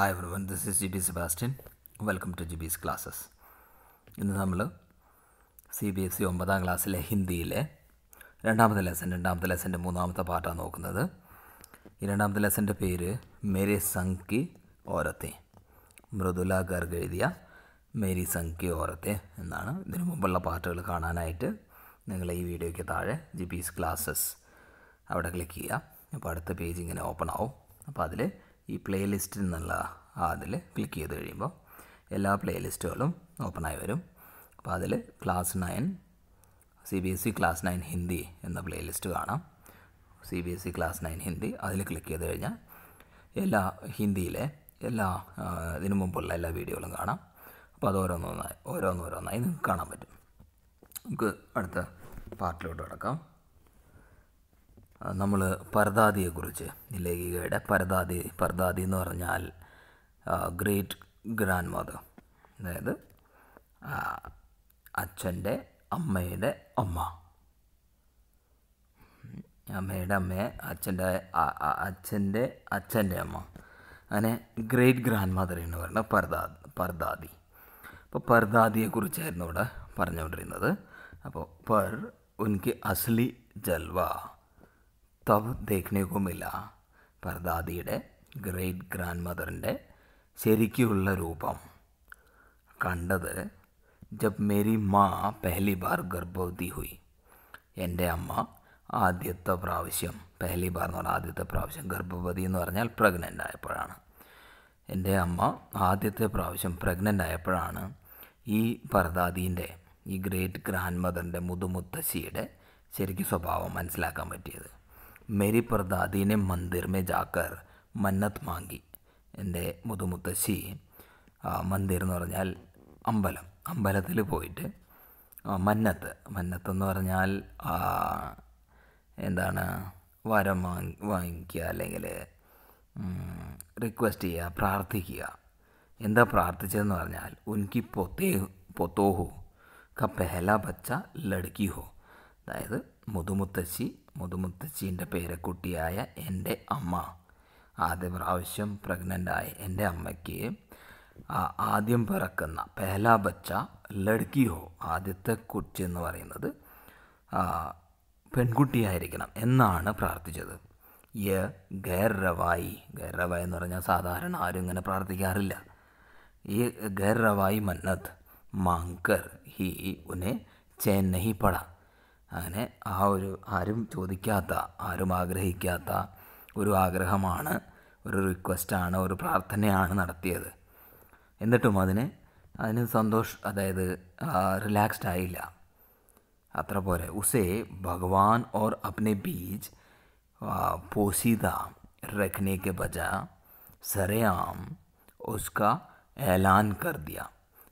hi one this is G B Sebastian welcome to G B's classes ഇന്ന് നമ്മൾ C B S C e ഒമ്പതാം ക്ലാസ്സിലെ ഹിന്ദിയിലെ രണ്ടാമത്തെ ലെസൺ രണ്ടാമത്തെ ലെസൻ്റെ മൂന്നാമത്തെ പാട്ടാണ് നോക്കുന്നത് ഈ രണ്ടാമത്തെ ലെസൻ്റെ പേര് മേരി സംഖി ഓരത്തെ മൃദുല ഗർഗ് എഴുതിയ മേരി സംഗ് ഓരത്തെ എന്നാണ് ഇതിനു മുമ്പുള്ള പാർട്ടുകൾ കാണാനായിട്ട് നിങ്ങൾ ഈ വീഡിയോയ്ക്ക് താഴെ ജി ബി എസ് ക്ലാസ്സസ് അവിടെ ക്ലിക്ക് ചെയ്യുക അപ്പോൾ അടുത്ത പേജ് ഇങ്ങനെ ഓപ്പൺ ആവും അപ്പോൾ അതിൽ ഈ പ്ലേ നിന്നുള്ള ആ അതിൽ ക്ലിക്ക് ചെയ്ത് കഴിയുമ്പോൾ എല്ലാ പ്ലേ ലിസ്റ്റുകളും ഓപ്പണായി വരും അപ്പോൾ അതിൽ class nine C B S E class nine Hindi എന്ന പ്ലേ ലിസ്റ്റ് കാണാം C B S E class nine Hindi അതിൽ ക്ലിക്ക് ചെയ്ത് കഴിഞ്ഞാൽ എല്ലാ ഹിന്ദിയിലെ എല്ലാ ഇതിനു മുമ്പുള്ള എല്ലാ വീഡിയോകളും കാണാം അപ്പോൾ അത് ഓരോന്നോരോന്നായി നിങ്ങൾക്ക് കാണാൻ പറ്റും നമുക്ക് അടുത്ത പാർട്ടിലോട്ട് കിടക്കാം നമ്മൾ പരദാദിയെക്കുറിച്ച് ലേഖികയുടെ പരദാദി പരദാദി എന്ന് പറഞ്ഞാൽ ഗ്രേറ്റ് ഗ്രാൻഡ് മദർ അതായത് അച്ഛൻ്റെ അമ്മയുടെ അമ്മ അമ്മയുടെ അമ്മയെ അച്ഛൻ്റെ അച്ഛൻ്റെ അച്ഛൻ്റെ അമ്മ അങ്ങനെ ഗ്രേറ്റ് ഗ്രാൻഡ് മദർ എന്ന് പറയുന്നത് പർദാ പർദാദി അപ്പോൾ പർദാദിയെക്കുറിച്ചായിരുന്നു ഇവിടെ പറഞ്ഞുകൊണ്ടിരുന്നത് അപ്പോൾ പർ ഉൻകി അസ്ലി ജൽവ तब देखने को मिला പർദാദിയുടെ ഗ്രേറ്റ് ഗ്രാൻഡ് മദറിൻ്റെ ശരിക്കുള്ള രൂപം കണ്ടത് ജബ് മേരി മാ പെഹ്ലി ബാർ ഗർഭവതി ഹുയി എൻ്റെ അമ്മ ആദ്യത്തെ പ്രാവശ്യം പെഹ്ലി ബാർ എന്ന് പറഞ്ഞാൽ ആദ്യത്തെ പ്രാവശ്യം ഗർഭവതി എന്ന് പറഞ്ഞാൽ പ്രഗ്നൻ്റ് ആയപ്പോഴാണ് എൻ്റെ അമ്മ ആദ്യത്തെ പ്രാവശ്യം പ്രഗ്നൻ്റ് ആയപ്പോഴാണ് ഈ പർദാദീൻ്റെ ഈ ഗ്രേറ്റ് ഗ്രാൻഡ് മദറിൻ്റെ മുതുമുത്തശ്ശിയുടെ ശരിക്കും സ്വഭാവം മനസ്സിലാക്കാൻ പറ്റിയത് മേരി പ്രദാദീനെ മന്ദിർ മേ ജാക്കർ മന്നത്ത് മാങ്കി എൻ്റെ മുതുമുത്തശ്ശി മന്ദിർ എന്ന് പറഞ്ഞാൽ അമ്പലം അമ്പലത്തിൽ പോയിട്ട് മന്നത്ത് മന്നത്ത് എന്ന് പറഞ്ഞാൽ എന്താണ് വരം വാങ്ങി വാങ്ങിക്കുക അല്ലെങ്കിൽ റിക്വസ്റ്റ് ചെയ്യുക പ്രാർത്ഥിക്കുക എന്താ പ്രാർത്ഥിച്ചതെന്ന് പറഞ്ഞാൽ ഉൻകി പൊത്തേ പൊത്തോഹു ക പെഹല പച്ച ലടുക്കി ഹോ അതായത് മുതുമുത്തശ്ശി മുതുമുത്തച്ഛീൻ്റെ പേരക്കുട്ടിയായ എൻ്റെ അമ്മ ആദ്യ പ്രാവശ്യം പ്രഗ്നൻ്റായ എൻ്റെ അമ്മയ്ക്ക് ആദ്യം പിറക്കുന്ന പെഹല ബച്ച ലഡ്കിയോ ആദ്യത്തെ കുട്ടി എന്ന് പറയുന്നത് പെൺകുട്ടിയായിരിക്കണം എന്നാണ് പ്രാർത്ഥിച്ചത് യ ഗൈർറവായി ഗൈർറവായി എന്ന് പറഞ്ഞാൽ സാധാരണ ആരും ഇങ്ങനെ പ്രാർത്ഥിക്കാറില്ല ഈ ഗൈർറവായി മന്നത് മാങ്കർ ഹി ഉനെ ചെന്നൈ പട അങ്ങനെ ആ ഒരു ആരും ചോദിക്കാത്ത ആരും ആഗ്രഹിക്കാത്ത ഒരു ആഗ്രഹമാണ് ഒരു റിക്വസ്റ്റാണ് ഒരു പ്രാർത്ഥനയാണ് നടത്തിയത് എന്നിട്ടും അതിന് അതിന് സന്തോഷ് അതായത് റിലാക്സ്ഡ് ആയില്ല അത്ര പോരെ ഉസേ ഭഗവാൻ ഓർ അപ്നെ ബീജ് പോസീത रखने के बजाय सरेआम उसका ऐलान कर दिया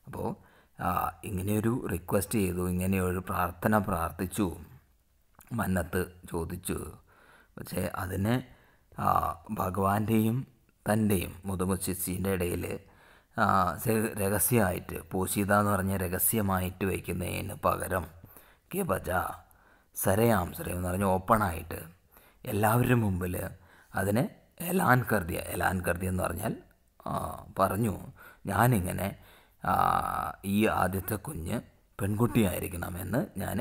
അപ്പോൾ ഇങ്ങനെയൊരു റിക്വസ്റ്റ് ചെയ്തു ഇങ്ങനെയൊരു പ്രാർത്ഥന പ്രാർത്ഥിച്ചു മന്നത്ത് ചോദിച്ചു പക്ഷേ അതിന് ഭഗവാന്റെയും തൻ്റെയും മുതുമുച്ചിൻ്റെ ഇടയിൽ രഹസ്യമായിട്ട് പൂശിത എന്ന് പറഞ്ഞ രഹസ്യമായിട്ട് വയ്ക്കുന്നതിന് പകരം കെ സരയാം സരയാംസരം എന്ന് പറഞ്ഞ് ഓപ്പണായിട്ട് എല്ലാവരുടെ മുമ്പിൽ അതിനെ എലാൻ കർദിയ എലാൻ കർദിയ എന്ന് പറഞ്ഞാൽ പറഞ്ഞു ഞാനിങ്ങനെ ഈ ആദ്യത്തെ കുഞ്ഞ് പെൺകുട്ടിയായിരിക്കണമെന്ന് ഞാൻ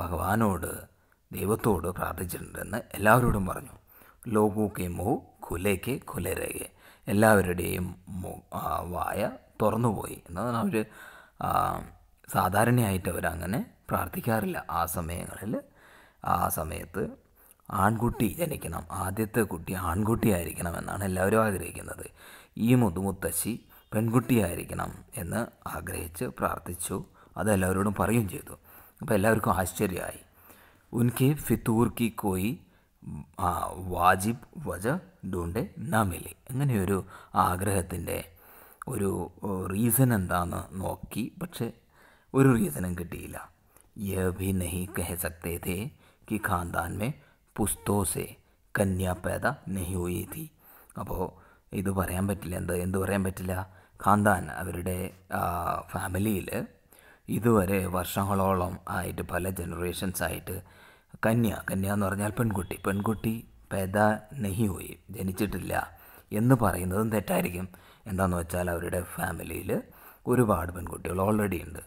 ഭഗവാനോട് ദൈവത്തോട് പ്രാർത്ഥിച്ചിട്ടുണ്ടെന്ന് എല്ലാവരോടും പറഞ്ഞു ലോകൂക്കെ മോ കുലേക്ക് കുലരകെ എല്ലാവരുടെയും വായ തുറന്നുപോയി പറഞ്ഞാൽ അവർ സാധാരണയായിട്ട് അവരങ്ങനെ പ്രാർത്ഥിക്കാറില്ല ആ സമയങ്ങളിൽ ആ സമയത്ത് ആൺകുട്ടി ജനിക്കണം ആദ്യത്തെ കുട്ടി ആൺകുട്ടിയായിരിക്കണം എന്നാണ് എല്ലാവരും ആഗ്രഹിക്കുന്നത് ഈ മുതുമുത്തശ്ശി പെൺകുട്ടിയായിരിക്കണം എന്ന് ആഗ്രഹിച്ച് പ്രാർത്ഥിച്ചു അതെല്ലാവരോടും എല്ലാവരോടും പറയുകയും ചെയ്തു അപ്പോൾ എല്ലാവർക്കും ആശ്ചര്യമായി ഉൻകെ ഫിത്തൂർ കി കോയി വാജിബ് വജ ഡൂണ്ടെ ന അങ്ങനെയൊരു ആഗ്രഹത്തിൻ്റെ ഒരു റീസൺ എന്താണെന്ന് നോക്കി പക്ഷേ ഒരു റീസണും കിട്ടിയില്ല യഹ ഭി നഹി കഹ സക്തേ തേ കി ഖാൻദാൻ മേ പുസ്തോസെ കന്യാ പേദ നഹി ഹുയി അപ്പോൾ ഇത് പറയാൻ പറ്റില്ല എന്ത് എന്ത് പറയാൻ പറ്റില്ല കാന്താൻ അവരുടെ ഫാമിലിയിൽ ഇതുവരെ വർഷങ്ങളോളം ആയിട്ട് പല ജനറേഷൻസ് ആയിട്ട് കന്യ കന്യ എന്ന് പറഞ്ഞാൽ പെൺകുട്ടി പെൺകുട്ടി പേദ നെഹി പോയി ജനിച്ചിട്ടില്ല എന്ന് പറയുന്നതും തെറ്റായിരിക്കും എന്താണെന്ന് വെച്ചാൽ അവരുടെ ഫാമിലിയിൽ ഒരുപാട് പെൺകുട്ടികൾ ഓൾറെഡി ഉണ്ട്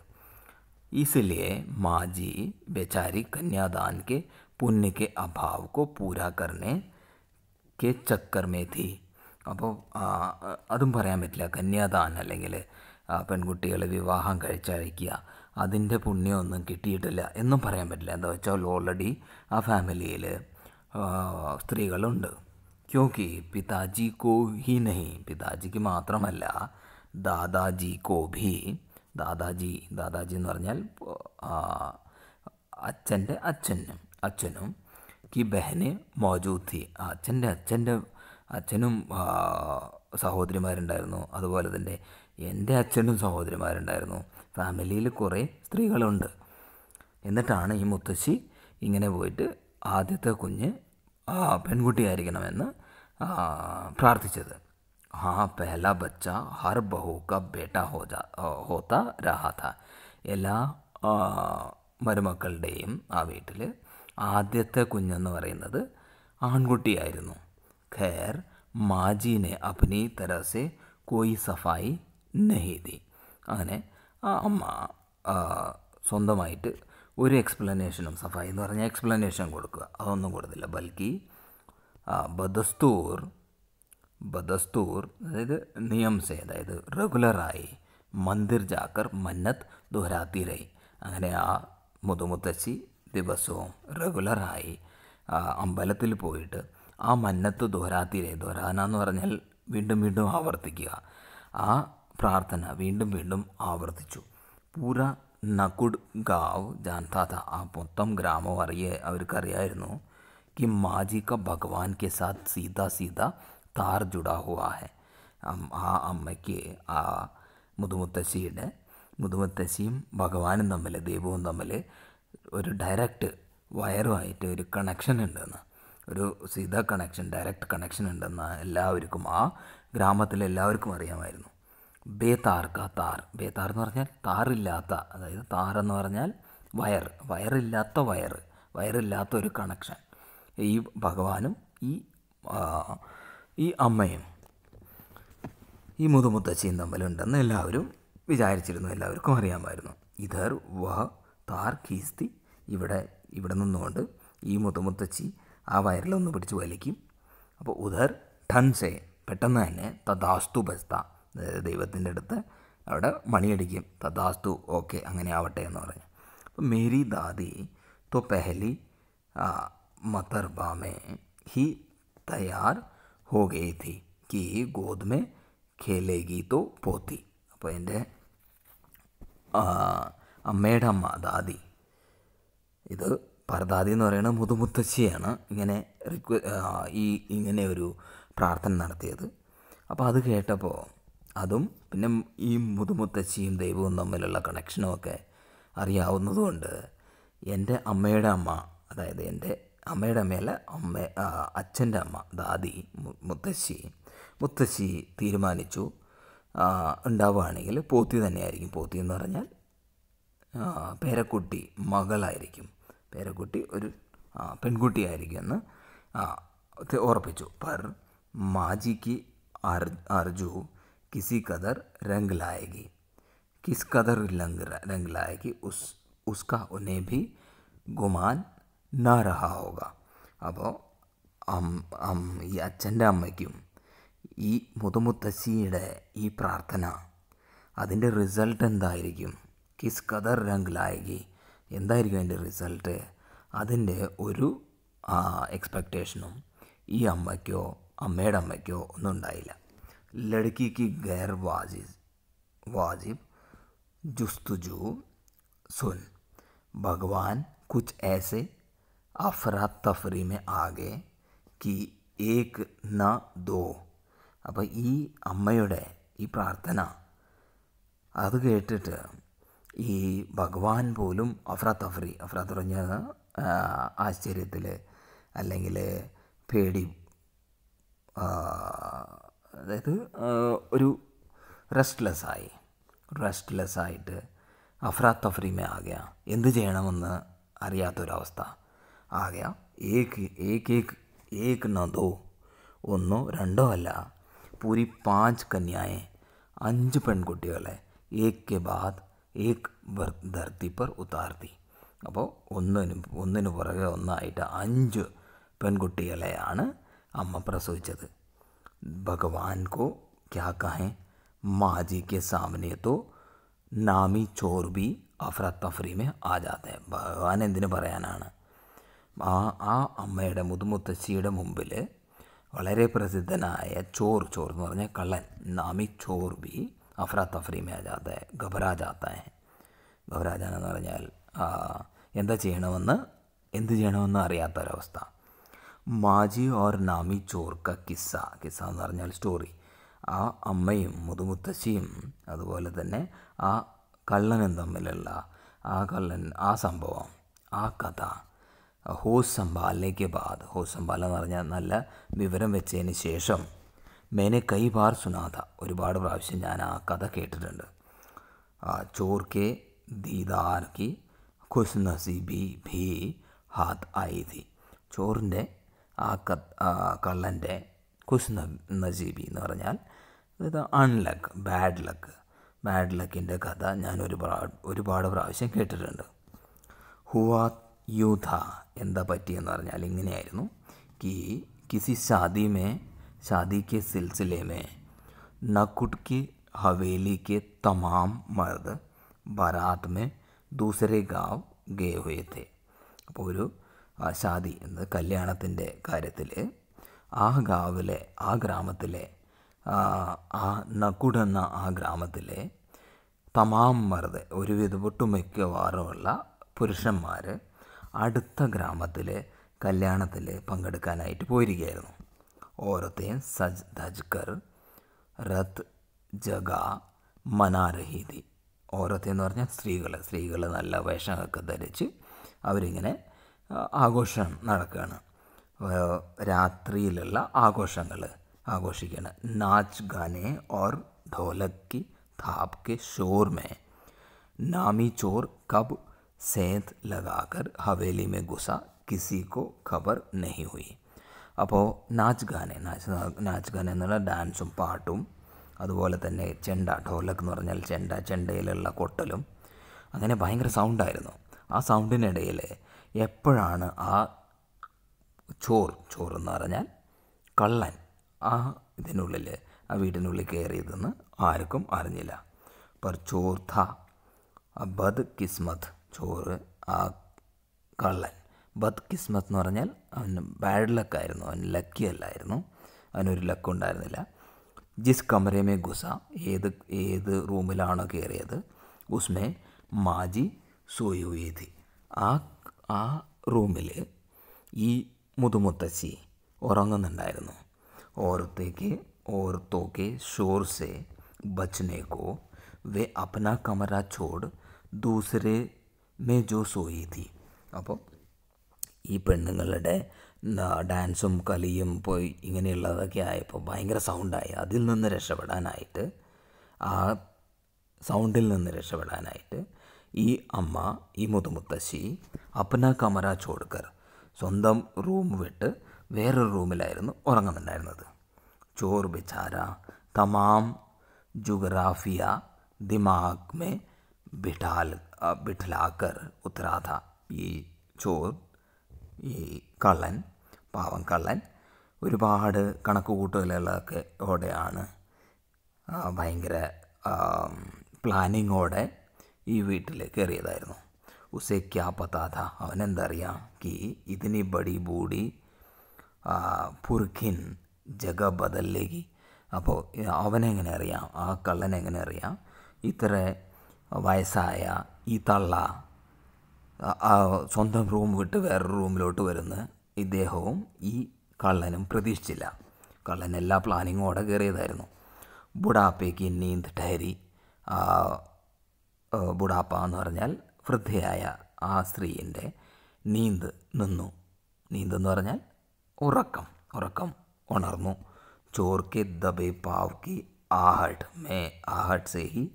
इसलिए മാജി ബെച്ചാരി बेचारी പുന്നിക്ക് के पुण्य के अभाव को पूरा करने के चक्कर में थी അപ്പോൾ അതും പറയാൻ പറ്റില്ല കന്യാദാനം അല്ലെങ്കിൽ പെൺകുട്ടികളെ വിവാഹം കഴിച്ചയക്കുക അതിൻ്റെ പുണ്യമൊന്നും കിട്ടിയിട്ടില്ല എന്നും പറയാൻ പറ്റില്ല എന്താ വെച്ചാൽ ഓൾറെഡി ആ ഫാമിലിയിൽ സ്ത്രീകളുണ്ട് ക്യോക്കി പിതാജി കോ ഹി നഹി പിതാജിക്ക് മാത്രമല്ല ദാദാജി കോ ഭി ദാദാജി ദാദാജി എന്ന് പറഞ്ഞാൽ അച്ഛൻ്റെ അച്ഛനും അച്ഛനും കി ബഹന് മോജൂത്തി അച്ഛൻ്റെ അച്ഛൻ്റെ അച്ഛനും സഹോദരിമാരുണ്ടായിരുന്നു അതുപോലെ തന്നെ എൻ്റെ അച്ഛനും സഹോദരിമാരുണ്ടായിരുന്നു ഫാമിലിയിൽ കുറേ സ്ത്രീകളുണ്ട് എന്നിട്ടാണ് ഈ മുത്തശ്ശി ഇങ്ങനെ പോയിട്ട് ആദ്യത്തെ കുഞ്ഞ് പെൺകുട്ടിയായിരിക്കണമെന്ന് പ്രാർത്ഥിച്ചത് ഹാ പെഹല ബച്ച ഹർ ബഹു ക ബേട്ട ഹോജ ഹോത്ത രഹാത്ത എല്ലാ മരുമക്കളുടെയും ആ വീട്ടിൽ ആദ്യത്തെ കുഞ്ഞെന്ന് പറയുന്നത് ആൺകുട്ടിയായിരുന്നു खैर माँ जी ने अपनी तरह से કોઈ സഫായി നെഹിതി അങ്ങനെ ആ അമ്മ സ്വന്തമായിട്ട് ഒരു എക്സ്പ്ലനേഷനും സഫായി എന്ന് പറഞ്ഞാൽ എക്സ്പ്ലനേഷൻ കൊടുക്കുക അതൊന്നും കൊടുത്തില്ല ബൽക്കി ബദസ്തൂർ ബദസ്തൂർ അതായത് നിയമസെ അതായത് റെഗുലറായി മന്ദിർ ജാക്കർ മന്നത് ദോരാത്തി രൈ അങ്ങനെ ആ മുതുമുത്തശ്ശി ദിവസവും റെഗുലറായി അമ്പലത്തിൽ പോയിട്ട് ആ മന്നത്ത് ദോരാത്തിരെ ദോരാന എന്ന് പറഞ്ഞാൽ വീണ്ടും വീണ്ടും ആവർത്തിക്കുക ആ പ്രാർത്ഥന വീണ്ടും വീണ്ടും ആവർത്തിച്ചു പൂര നക്കുഡ് ഗാവ് ജാൻതാത ആ മൊത്തം ഗ്രാമം അറിയ അവർക്കറിയായിരുന്നു कि माँ जी का भगवान के साथ सीधा सीधा താർ ജുടാ ഹെ ആ അമ്മയ്ക്ക് ആ മുതുമുത്തശ്ശിയുടെ മുതുമുത്തശ്ശിയും ഭഗവാനും തമ്മിൽ ദൈവവും തമ്മിൽ ഒരു ഡയറക്റ്റ് വയറുമായിട്ട് ഒരു കണക്ഷൻ ഉണ്ടെന്ന് ഒരു സീത കണക്ഷൻ ഡയറക്റ്റ് കണക്ഷൻ ഉണ്ടെന്ന് എല്ലാവർക്കും ആ ഗ്രാമത്തിലെ എല്ലാവർക്കും അറിയാമായിരുന്നു ബേതാർ കാ താർ ബേതാർ എന്ന് പറഞ്ഞാൽ താറില്ലാത്ത അതായത് താർ എന്ന് പറഞ്ഞാൽ വയർ വയറില്ലാത്ത വയർ വയറില്ലാത്ത ഒരു കണക്ഷൻ ഈ ഭഗവാനും ഈ ഈ അമ്മയും ഈ മുതുമുത്തശ്ശിയും തമ്മിലുണ്ടെന്ന് എല്ലാവരും വിചാരിച്ചിരുന്നു എല്ലാവർക്കും അറിയാമായിരുന്നു ഇതർ വ താർ കീസ്തി ഇവിടെ ഇവിടെ നിന്നുകൊണ്ട് ഈ മുതുമുത്തച്ചി ആ വയറിലൊന്ന് പിടിച്ച് വലിക്കും അപ്പോൾ ഉദർ ഠൻസേ പെട്ടെന്ന് തന്നെ തദാസ്തു ബസ്ത ദൈവത്തിൻ്റെ അടുത്ത് അവിടെ മണിയടിക്കും തദാസ്തു ഓക്കെ അങ്ങനെ ആവട്ടെ എന്ന് പറഞ്ഞു അപ്പോൾ മേരി ദാദി തോ പെഹലി മത്തർ में ही തയ്യാർ ഹോഗേ തി കി ഗോദ് ഖേലേഗി തോ പോത്തി അപ്പോൾ എൻ്റെ അമ്മയുടെ അമ്മ ദാദി ഇത് പർദാദി എന്ന് പറയുന്നത് മുതുമുത്തശ്ശിയാണ് ഇങ്ങനെ റിക്വ ഈ ഇങ്ങനെ ഒരു പ്രാർത്ഥന നടത്തിയത് അപ്പോൾ അത് കേട്ടപ്പോൾ അതും പിന്നെ ഈ മുതുമുത്തശ്ശിയും ദൈവവും തമ്മിലുള്ള ഒക്കെ അറിയാവുന്നതുകൊണ്ട് എൻ്റെ അമ്മയുടെ അമ്മ അതായത് എൻ്റെ അമ്മയുടെ അമ്മയല്ല അമ്മ അച്ഛൻ്റെ അമ്മ ദാദി മുത്തശ്ശി മുത്തശ്ശി തീരുമാനിച്ചു ഉണ്ടാവുകയാണെങ്കിൽ പോത്തി തന്നെയായിരിക്കും പോത്തി എന്ന് പറഞ്ഞാൽ പേരക്കുട്ടി മകളായിരിക്കും പേരക്കുട്ടി ഒരു പെൺകുട്ടിയായിരിക്കുമെന്ന് ഉറപ്പിച്ചു പർ മാജിക്ക് അർ അർജു കിസി കദർ രംഗ് ലായകി किस कदर रंग रंग लाएगी उस उसका उन्हें भी ഗുമാൻ നാ റഹ ഹോക അപ്പോൾ ഈ അച്ഛൻ്റെ അമ്മയ്ക്കും ഈ മുതുമുത്തശ്ശിയുടെ ഈ പ്രാർത്ഥന അതിൻ്റെ റിസൾട്ട് എന്തായിരിക്കും കിസ് കദർ രംഗ് ലായകി എന്തായിരിക്കും അതിൻ്റെ റിസൾട്ട് അതിൻ്റെ ഒരു എക്സ്പെക്റ്റേഷനും ഈ അമ്മയ്ക്കോ അമ്മയുടെ അമ്മയ്ക്കോ ഒന്നും ഉണ്ടായില്ല ലഡ്ക്കിക്ക് ഗെയർ വാജി വാജിബ് ജുസ്തുജു സുൻ ഭഗവാൻ കുച്ച് ഏസെ അഫ്രാ तफरी ആകെ കി ഏക് ന ദോ അപ്പോൾ ഈ അമ്മയുടെ ഈ പ്രാർത്ഥന അത് കേട്ടിട്ട് ഈ ഭഗവാൻ പോലും അഫ്രാത്തഫ്രി അഫ്രാത്തുറഞ്ഞ ആശ്ചര്യത്തിൽ അല്ലെങ്കിൽ പേടി അതായത് ഒരു റെസ്റ്റ്ലെസ് ആയി റെസ്റ്റ്ലെസ് ആയിട്ട് അഫ്രാത്തഫ്രീമേ ആകെ എന്ത് ചെയ്യണമെന്ന് അറിയാത്തൊരവസ്ഥ ആകുക ഏക്ക് ഏക്ക് ഏക്ക് ഏക്ക് നദോ ഒന്നോ രണ്ടോ അല്ല പൂരി പാഞ്ച് കന്യായെ അഞ്ച് പെൺകുട്ടികളെ ഏക്ക് ബാദ് ഏക് ധർത്തി പർ ഉതാർത്തി അപ്പോൾ ഒന്നിന് ഒന്നിന് പുറകെ ഒന്നായിട്ട് അഞ്ച് പെൺകുട്ടികളെയാണ് അമ്മ പ്രസവിച്ചത് ഭഗവാൻ കോ ക്യാക്കാഹെ മാജിക്ക് സാമനെ നാമി ചോർബി ബി അഫ്ര തഫ്രി മേ ഭഗവാൻ എന്തിനു പറയാനാണ് ആ ആ അമ്മയുടെ മുതുമുത്തശ്ശിയുടെ മുമ്പിൽ വളരെ പ്രസിദ്ധനായ ചോർ ചോർ എന്ന് പറഞ്ഞാൽ കള്ളൻ നാമി ചോർബി അഫ്രാ തഫ്രി में आ जाता है घबरा എന്ന് പറഞ്ഞാൽ എന്താ ചെയ്യണമെന്ന് എന്ത് ചെയ്യണമെന്ന് അറിയാത്തൊരവസ്ഥ മാജി ഓർ നാമി ചോർക്ക കിസ്സ കിസ്സ എന്ന് പറഞ്ഞാൽ സ്റ്റോറി ആ അമ്മയും മുതുമുത്തശ്ശിയും അതുപോലെ തന്നെ ആ കള്ളനും തമ്മിലുള്ള ആ കള്ളൻ ആ സംഭവം ആ കഥ ഹോസ് സംഭാലിലേക്ക് ബാദ് ഹോസ് സംഭാലെന്ന് പറഞ്ഞാൽ നല്ല വിവരം വെച്ചതിന് ശേഷം മേനെ കൈ ബാർ സുനാഥ ഒരുപാട് പ്രാവശ്യം ഞാൻ ആ കഥ കേട്ടിട്ടുണ്ട് ചോർ കെ ദീദാർ കി ഖുസ് നസീബി ഭി ഹാത് ആയി ചോറിൻ്റെ ആ ക കള്ളൻ്റെ ഖുസ് നസീബി എന്ന് പറഞ്ഞാൽ അതായത് അൺലക്ക് ബാഡ് ലക്ക് ബാഡ് ലക്കിൻ്റെ കഥ ഞാൻ ഒരുപാട് ഒരുപാട് പ്രാവശ്യം കേട്ടിട്ടുണ്ട് ഹുവാ യൂഥ എന്താ പറ്റിയെന്ന് പറഞ്ഞാൽ ഇങ്ങനെയായിരുന്നു കി കിസി ഷാദിമേ शादी के सिलसिले में नकुट की हवेली के तमाम मर्द बारात में दूसरे गांव ഗേ ഹുയത്തെ അപ്പോൾ ഒരു ഷാദി എന്ന കല്യാണത്തിൻ്റെ കാര്യത്തിൽ ആ ഗാവിലെ ആ ഗ്രാമത്തിലെ ആ നക്കുടെന്ന ആ ഗ്രാമത്തിലെ തമാം മറുത് ഒരുവിധപൊട്ടു മിക്കവാറുമുള്ള പുരുഷന്മാർ അടുത്ത ഗ്രാമത്തിലെ കല്യാണത്തിൽ പങ്കെടുക്കാനായിട്ട് പോയിരിക്കുകയായിരുന്നു औरतें सज धज कर रथ जगा मना रही थी औरतें पर स्त्री स्त्री ना वेष धरी आघोष रात्रि आघोष आघोषिक नाच गाने और ढोलक की थाप के शोर में नामी चोर कब सेंध लगाकर हवेली में घुसा किसी को खबर नहीं हुई അപ്പോൾ നാച്ച് ഗാനെ നാച്ച് നാച്ച് ഗാന എന്നുള്ള ഡാൻസും പാട്ടും അതുപോലെ തന്നെ ചെണ്ട ഢോലക്ക് എന്ന് പറഞ്ഞാൽ ചെണ്ട ചെണ്ടയിലുള്ള കൊട്ടലും അങ്ങനെ ഭയങ്കര സൗണ്ടായിരുന്നു ആ സൗണ്ടിനിടയിൽ എപ്പോഴാണ് ആ ചോർ ചോറെന്ന് പറഞ്ഞാൽ കള്ളൻ ആ ഇതിനുള്ളിൽ ആ വീടിനുള്ളിൽ കയറിയതെന്ന് ആർക്കും അറിഞ്ഞില്ല പർ ചോർ ഥ ബദ് കിസ്മത് ചോറ് ആ കള്ളൻ ബദ് കിസ്മത്ത് എന്ന് പറഞ്ഞാൽ അവൻ ബാഡ് ലക്കായിരുന്നു അവൻ ലക്കി അല്ലായിരുന്നു അവനൊരു ലക്ക് ഉണ്ടായിരുന്നില്ല ജിസ് കമരേമേ ഗുസ ഏത് ഏത് റൂമിലാണോ കയറിയത് ഉസ്മേ മാജി സോയുയതി ആ ആ റൂമിൽ ഈ മുതുമുത്തശ്ശി ഉറങ്ങുന്നുണ്ടായിരുന്നു ഓർത്തേക്ക് ഓർത്തോക്കെ ഷോർസെ ബച്ചനേക്കോ വേ അപ്ന കമര ചോട് ദൂസരെ മേ ജോ സോയി തീ അപ്പോൾ ഈ പെണ്ണുങ്ങളുടെ ഡാൻസും കളിയും പോയി ഇങ്ങനെയുള്ളതൊക്കെ ആയപ്പോൾ ഭയങ്കര സൗണ്ടായി അതിൽ നിന്ന് രക്ഷപ്പെടാനായിട്ട് ആ സൗണ്ടിൽ നിന്ന് രക്ഷപ്പെടാനായിട്ട് ഈ അമ്മ ഈ മുതുമുത്തശ്ശി അപ്പന കമര ചോടുക്കർ സ്വന്തം റൂം വിട്ട് വേറൊരു റൂമിലായിരുന്നു ഉറങ്ങുന്നുണ്ടായിരുന്നത് ചോർ ബിച്ചാര തമാം ജുഗ്രാഫിയ ദിമാഗ്മെ ബിഠാൽ ബിഠലാക്കർ ഉത്തരാധ ഈ ചോർ ഈ കള്ളൻ പാവം കള്ളൻ ഒരുപാട് കണക്ക് കൂട്ടലുകളൊക്കെ ഓടെയാണ് ഭയങ്കര പ്ലാനിങ്ങോടെ ഈ വീട്ടിൽ കയറിയതായിരുന്നു ഉസേ ക്യാ പത്താത അവനെന്തറിയാം കി ഇതിനി ബടി ബൂടി പുർഖിൻ ജഗ ബദല്ലേകി അപ്പോൾ അവനെങ്ങനെ അറിയാം ആ കള്ളനെങ്ങനെ അറിയാം ഇത്ര വയസ്സായ ഈ തള്ള സ്വന്തം റൂം വിട്ട് വേറൊരു റൂമിലോട്ട് വരുന്ന ഇദ്ദേഹവും ഈ കള്ളനും പ്രതീക്ഷിച്ചില്ല കള്ളൻ എല്ലാ പ്ലാനിങ്ങോടെ കയറിയതായിരുന്നു ബുഡാപ്പയ്ക്ക് നീന്ത് ടഹരി ബുഡാപ്പ എന്ന് പറഞ്ഞാൽ വൃദ്ധയായ ആ സ്ത്രീയിൻ്റെ നീന്ത് നിന്നു നീന്തെന്ന് പറഞ്ഞാൽ ഉറക്കം ഉറക്കം ഉണർന്നു ചോർക്ക് ദബേ പാവ്ക്ക് ആഹട്ട് മേ ആഹട്ട് സേഹി ഹി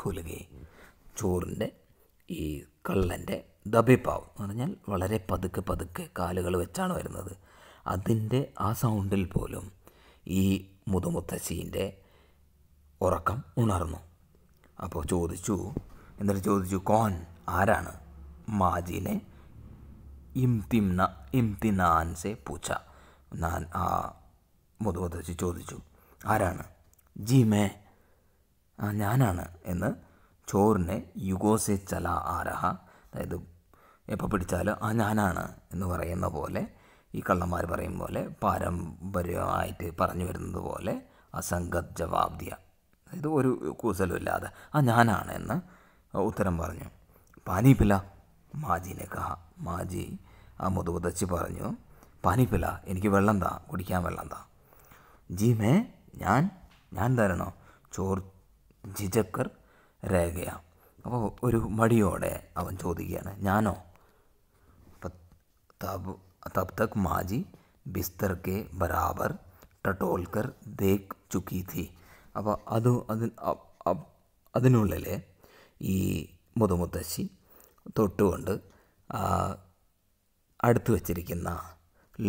ഖുലുകെ ചോറിൻ്റെ ഈ കള്ളൻ്റെ ദബിപ്പാവ് എന്ന് പറഞ്ഞാൽ വളരെ പതുക്കെ പതുക്കെ കാലുകൾ വെച്ചാണ് വരുന്നത് അതിൻ്റെ ആ സൗണ്ടിൽ പോലും ഈ മുതുമുത്തശ്ശീൻ്റെ ഉറക്കം ഉണർന്നു അപ്പോൾ ചോദിച്ചു എന്നിട്ട് ചോദിച്ചു കോൻ ആരാണ് മാജിനെ ഇംതിംന ഇംതിനാൻസെ പൂച്ച നാൻ ആ മുതുമുത്തശ്ശി ചോദിച്ചു ആരാണ് ജി മേ ആ ഞാനാണ് എന്ന് ചോറിനെ യുഗോസെ ചല ആരഹ അതായത് എപ്പോൾ പിടിച്ചാലും ആ ഞാനാണ് എന്ന് പറയുന്ന പോലെ ഈ കള്ളന്മാർ പറയും പോലെ പാരമ്പര്യമായിട്ട് പറഞ്ഞു വരുന്നത് പോലെ അസംഗത് ജവാബ്ദിയ അതായത് ഒരു കൂസലുമില്ലാതെ ആ ഞാനാണ് എന്ന് ഉത്തരം പറഞ്ഞു പാനിപ്പില മാജിനെ കഹ മാജി ആ മുതുപുതച്ച് പറഞ്ഞു പാനിപ്പില എനിക്ക് വെള്ളം താ കുടിക്കാൻ വെള്ളം താ ജി മേ ഞാൻ ഞാൻ തരണോ ചോർ ജിജക്കർ രേഖയാണ് അപ്പോൾ ഒരു മടിയോടെ അവൻ ചോദിക്കുകയാണ് ഞാനോ तब तब तक माँ बिस्तर के बराबर ടട്ടോൾ കർ ദേഖ് ചുക്കി തീ അപ്പോൾ അത് അതിന് അതിനുള്ളിൽ ഈ മുതുമുത്തശ്ശി തൊട്ടുകൊണ്ട് അടുത്ത് വച്ചിരിക്കുന്ന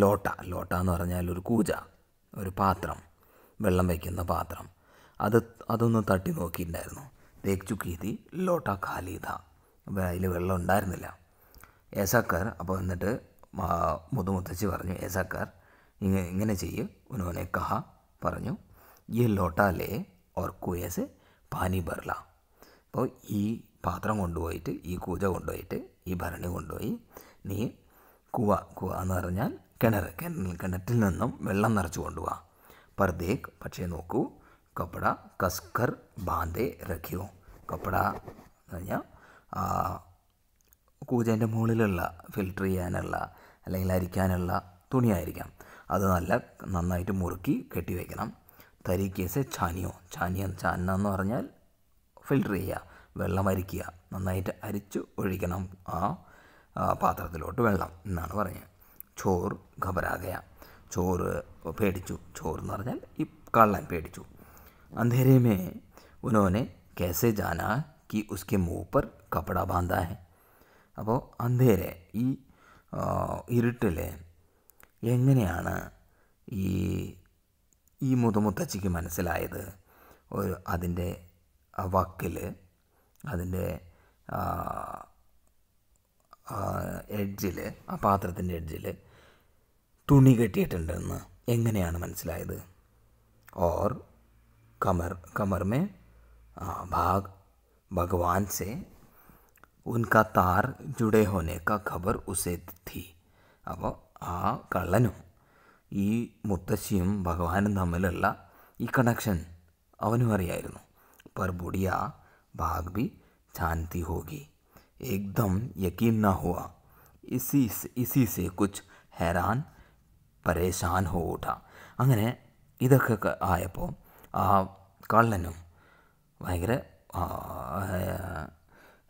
ലോട്ട ലോട്ട എന്ന് പറഞ്ഞാൽ ഒരു കൂജ ഒരു പാത്രം വെള്ളം വയ്ക്കുന്ന പാത്രം അത് അതൊന്ന് തട്ടി നോക്കിയിട്ടുണ്ടായിരുന്നു ദേഖ് ചുക്കി തീ ലോട്ട ഖാലിത അതിൽ വെള്ളം ഉണ്ടായിരുന്നില്ല യസക്കർ അപ്പോൾ എന്നിട്ട് മുതുമുത്തച്ഛി പറഞ്ഞു എ ഇങ്ങ ഇങ്ങനെ ചെയ്യും ഉനോനെ കഹ പറഞ്ഞു ഈ ലോട്ടാലേ ഓർ കൂയസ് പാനി ബർല അപ്പോൾ ഈ പാത്രം കൊണ്ടുപോയിട്ട് ഈ കൂജ കൊണ്ടുപോയിട്ട് ഈ ഭരണി കൊണ്ടുപോയി നീ കുവ കുവ എന്ന് പറഞ്ഞാൽ കിണർ കിണറിൽ കിണറ്റിൽ നിന്നും വെള്ളം നിറച്ച് കൊണ്ടുപോവാ പർദേക്ക് പക്ഷേ നോക്കൂ കപ്പട കസ്കർ ബാന്തേ റഖിയോ കപ്പട എന്ന് പറഞ്ഞാൽ കൂജേൻ്റെ മുകളിലുള്ള ഫിൽറ്റർ ചെയ്യാനുള്ള അല്ലെങ്കിൽ അരിക്കാനുള്ള തുണിയായിരിക്കാം അത് നല്ല നന്നായിട്ട് മുറുക്കി കെട്ടി വയ്ക്കണം തരി കേസ് ചാനിയോ ചാനിയ ചാന എന്ന് പറഞ്ഞാൽ ഫിൽറ്റർ ചെയ്യുക വെള്ളം അരിക്കുക നന്നായിട്ട് അരിച്ച് ഒഴിക്കണം ആ പാത്രത്തിലോട്ട് വെള്ളം എന്നാണ് പറഞ്ഞത് ചോറ് ഖബരാകയ ചോറ് പേടിച്ചു ചോറ് എന്ന് പറഞ്ഞാൽ ഈ കള്ളൻ പേടിച്ചു അന്ധേരമേ ഉനോനെ കേസെ ജാന കി ഉസ്കെ മൂപ്പർ കപട ബാന്ധാ ഹെ അപ്പോൾ അന്ധേരെ ഈ ഇരുട്ടിൽ എങ്ങനെയാണ് ഈ ഈ മുതുമുത്തച്ഛിക്ക് മനസ്സിലായത് ഒരു അതിൻ്റെ വക്കിൽ അതിൻ്റെ എഡ്ജിൽ ആ പാത്രത്തിൻ്റെ എഡ്ജിൽ തുണി കെട്ടിയിട്ടുണ്ടെന്ന് എങ്ങനെയാണ് മനസ്സിലായത് ഓർ കമർ കമർമേ ഭാഗ് ഭഗവാൻ സേ उनका तार जुड़े होने का खबर उसे थी अब आ कलन ई मुत भगवान तमिल ई कणनुन परबुडिया बागबी शांति होगी एकदम यकीन ना हुआ इसी इसी से कुछ हैरान परेशान हो उठा अगर इत आयो आ कलन भर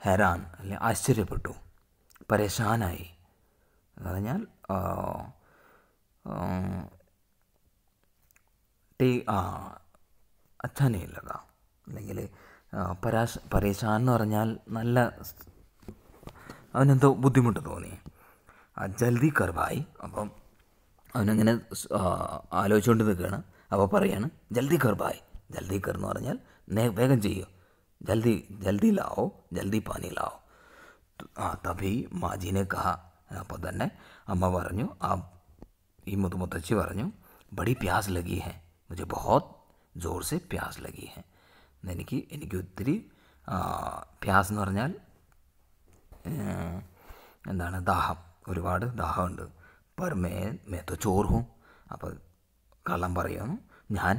ഹെരാൻ അല്ലെങ്കിൽ ആശ്ചര്യപ്പെട്ടു പരേശാനായി എന്ന് പറഞ്ഞാൽ ടീ അച്ഛനയില്ലത അല്ലെങ്കിൽ പരാശ പരേശാൻ എന്ന് പറഞ്ഞാൽ നല്ല അവനെന്തോ ബുദ്ധിമുട്ട് തോന്നി ആ ജൽദി കർവായി അപ്പം അവനങ്ങനെ ആലോചിച്ചുകൊണ്ട് നിൽക്കുകയാണ് അപ്പോൾ പറയാണ് ജൽദി കർവായി ജൽദി കർ എന്ന് പറഞ്ഞാൽ വേഗം ചെയ്യുക जल्दी जल्दी लाओ जल्दी पानी लाओ हाँ तभी माँ जी ने कहा अब ते पर आप ई मुतमुतच पर बड़ी प्यास लगी है मुझे बहुत जोर से प्यास लगी है एनिकी प्यास दाह और दाह पर मैं मैं तो चोर हूँ अब कल पर या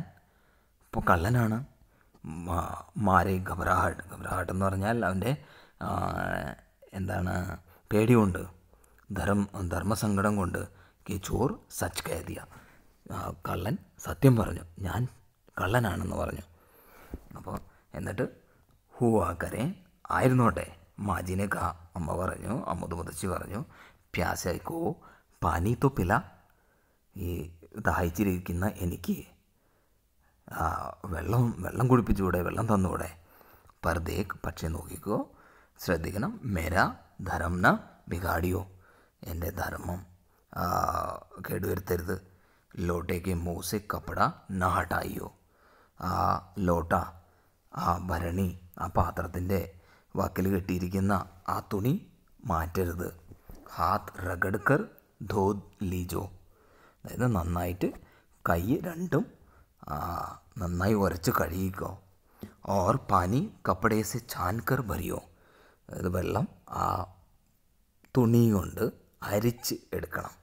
कलन മാറി ഘബരാഹട്ട് ഘബരാഹട്ട് എന്ന് പറഞ്ഞാൽ അവൻ്റെ എന്താണ് പേടിയുണ്ട് ധർമ്മ ധർമ്മസങ്കടം കൊണ്ട് കെ ചോർ സച്ച് കയതിയ കള്ളൻ സത്യം പറഞ്ഞു ഞാൻ കള്ളനാണെന്ന് പറഞ്ഞു അപ്പോൾ എന്നിട്ട് ഹൂ ആക്കരെ ആയിരുന്നോട്ടെ മാജിനെ കാ അമ്മ പറഞ്ഞു അമ്മത് മുതച്ചി പറഞ്ഞു പ്യാസയ്ക്കോ പാനി തൊപ്പില ഈ ദാഹിച്ചിരിക്കുന്ന എനിക്ക് വെള്ളം വെള്ളം കുടിപ്പിച്ചുകൂടെ വെള്ളം തന്നുകൂടെ പർദേക്ക് പക്ഷേ നോക്കിക്കോ ശ്രദ്ധിക്കണം മെര ധർമ്മന ബിഗാടിയോ എൻ്റെ ധർമ്മം കേടുവരുത്തരുത് ലോട്ടയ്ക്ക് മൂസെ കപ്പട ന ആ ലോട്ട ആ ഭരണി ആ പാത്രത്തിൻ്റെ വക്കിൽ കെട്ടിയിരിക്കുന്ന ആ തുണി മാറ്റരുത് ഹാത്ത് റഗഡ്കർ കർ ധോ ലീജോ അതായത് നന്നായിട്ട് കൈ രണ്ടും ആ നന്നായി ഉരച്ച് കഴുകിക്കോ ഓർ പാനി കപ്പടയെ ചാൻകർ ഭരിയോ അത് വെള്ളം ആ തുണി കൊണ്ട് അരിച്ച് എടുക്കണം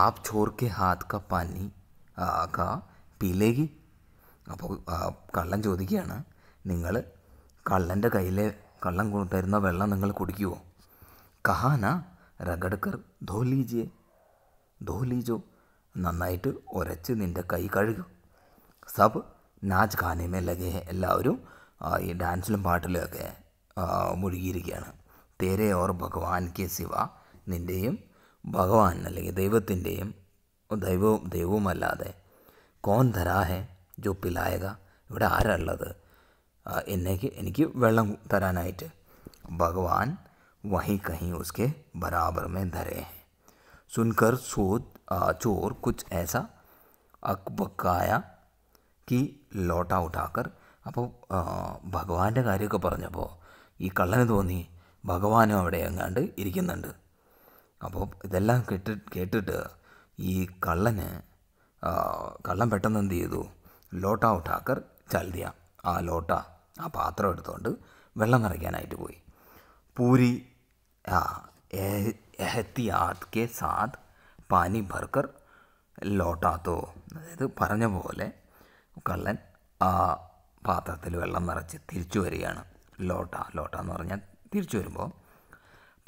ആ ചോർക്കെ ഹാത്ത് ക പാനി ക പിലകി അപ്പോൾ കള്ളൻ ചോദിക്കുകയാണ് നിങ്ങൾ കള്ളൻ്റെ കയ്യിലെ കള്ളൻ തരുന്ന വെള്ളം നിങ്ങൾ കുടിക്കുമോ കഹാന രഗഡക്കർ ധോലീജിയെ ധോലീജോ നന്നായിട്ട് ഉരച്ച് നിൻ്റെ കൈ കഴുകും सब नाच गाने में लगे हैं एल डांस पाटिल मुड़ी तेरे और भगवान के शिव नि भगवान अलग दैवती दैव दैवल कौन धरा है जो पिलायक इवे आर वेल तरान भगवान वही कहीं उसके बराबर में धरे हैं सुनकर सूद चोर कुछ ऐसा अकबकाया കി ലോട്ടാ ഉഠാക്കർ അപ്പോൾ ഭഗവാന്റെ കാര്യമൊക്കെ പറഞ്ഞപ്പോൾ ഈ കള്ളന് തോന്നി ഭഗവാനും അവിടെ എങ്ങാണ്ട് ഇരിക്കുന്നുണ്ട് അപ്പോൾ ഇതെല്ലാം കേട്ടി കേട്ടിട്ട് ഈ കള്ളന് കള്ളൻ പെട്ടെന്ന് എന്ത് ചെയ്തു ലോട്ട ഉഠാക്കർ ചൽതിയ ആ ലോട്ട ആ പാത്രം എടുത്തുകൊണ്ട് വെള്ളം നിറയ്ക്കാനായിട്ട് പോയി പൂരി ആ എഹത്തിയാത് കെ സാദ് പാനി ഭർക്കർ ലോട്ടാത്തോ അതായത് പറഞ്ഞ പോലെ കള്ളൻ ആ പാത്രത്തിൽ വെള്ളം നിറച്ച് തിരിച്ചു വരികയാണ് ലോട്ട ലോട്ട എന്ന് പറഞ്ഞാൽ തിരിച്ചു വരുമ്പോൾ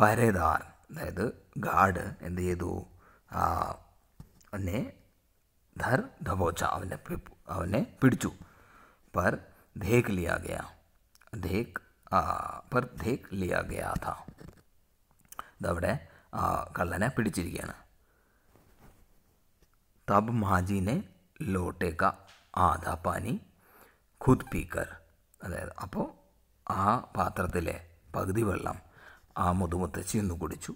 പരേതാർ അതായത് ഗാഡ് എന്ത് ചെയ്തു അവനെ ധർ ദബോച്ച അവനെ അവനെ പിടിച്ചു പർ ധേക്ക് ലിയാ ധേക്ക് പർ ധേക്ക് ലിയാ ഗയാ ഥ ഇതവിടെ കള്ളനെ പിടിച്ചിരിക്കുകയാണ് തബ് മാജീനെ ലോട്ടേക്ക ആധാ പാനി ഖുദ് പീക്കർ അതായത് അപ്പോൾ ആ പാത്രത്തിലെ പകുതി വെള്ളം ആ മുതുമുത്തശ്ശി ഒന്ന് കുടിച്ചു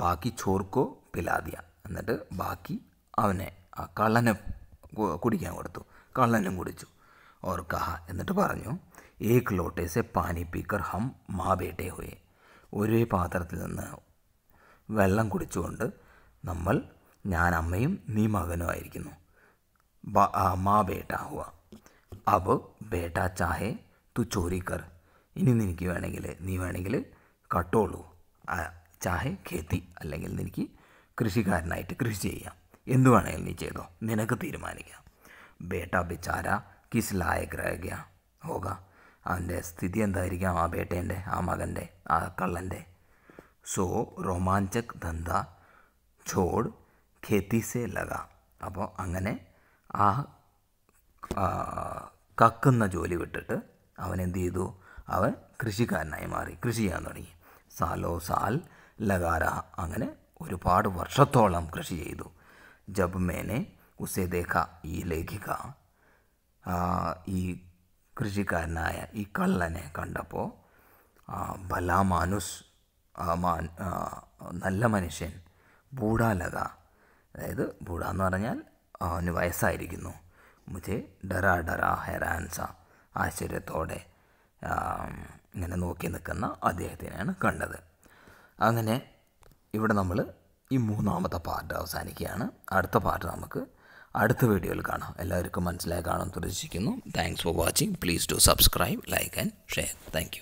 ബാക്കി ചോർക്കോ പിലാദിയ എന്നിട്ട് ബാക്കി അവനെ ആ കള്ളനെ കുടിക്കാൻ കൊടുത്തു കള്ളനും കുടിച്ചു ഓർ കഹ എന്നിട്ട് പറഞ്ഞു ഏക് ലോട്ടേസെ പാനി പീക്കർ ഹം മാ ബേട്ടെ ഹോയെ ഒരേ പാത്രത്തിൽ നിന്ന് വെള്ളം കുടിച്ചുകൊണ്ട് നമ്മൾ ഞാൻ അമ്മയും നീ മകനും ആയിരിക്കുന്നു മാ ബേട്ട ഹ അബ് ബേട്ട ചാഹെ തു ചോരി കർ ഇനി നിനക്ക് വേണമെങ്കിൽ നീ വേണമെങ്കിൽ കട്ടോളൂ ചാഹെ ഖേത്തി അല്ലെങ്കിൽ നിനക്ക് കൃഷിക്കാരനായിട്ട് കൃഷി ചെയ്യാം എന്തു വേണമെങ്കിലും നീ ചെയ്തോ നിനക്ക് തീരുമാനിക്കാം ബേട്ട ബിച്ചാര കിസ് ലായക് ഹോക അവൻ്റെ സ്ഥിതി എന്തായിരിക്കാം ആ ബേട്ടേൻ്റെ ആ മകൻ്റെ ആ കള്ളൻ്റെ സോ റൊമാഞ്ചക് ധന്ദ ഛോഡ് ഖേത്തി ലഗ അപ്പോൾ അങ്ങനെ ആ കക്കുന്ന ജോലി വിട്ടിട്ട് അവൻ എന്ത് ചെയ്തു അവൻ കൃഷിക്കാരനായി മാറി കൃഷി ചെയ്യാൻ തുടങ്ങി സാലോ സാൽ ലഗാര അങ്ങനെ ഒരുപാട് വർഷത്തോളം കൃഷി ചെയ്തു ജബ് മേനെ ഉസേദേഖ ഈ ലേഖിക ഈ കൃഷിക്കാരനായ ഈ കള്ളനെ കണ്ടപ്പോൾ ഭല മാനുസ് നല്ല മനുഷ്യൻ ബൂഡാലക അതായത് ബൂഡ എന്ന് പറഞ്ഞാൽ അവന് വയസ്സായിരിക്കുന്നു മുജെ ഡറാ ഡറാ ഹെറാൻസ ആശ്ചര്യത്തോടെ ഇങ്ങനെ നോക്കി നിൽക്കുന്ന അദ്ദേഹത്തിനെയാണ് കണ്ടത് അങ്ങനെ ഇവിടെ നമ്മൾ ഈ മൂന്നാമത്തെ പാർട്ട് അവസാനിക്കുകയാണ് അടുത്ത പാർട്ട് നമുക്ക് അടുത്ത വീഡിയോയിൽ കാണാം എല്ലാവർക്കും മനസ്സിലായി കാണാൻ പ്രതീക്ഷിക്കുന്നു thanks for watching please to subscribe like and share thank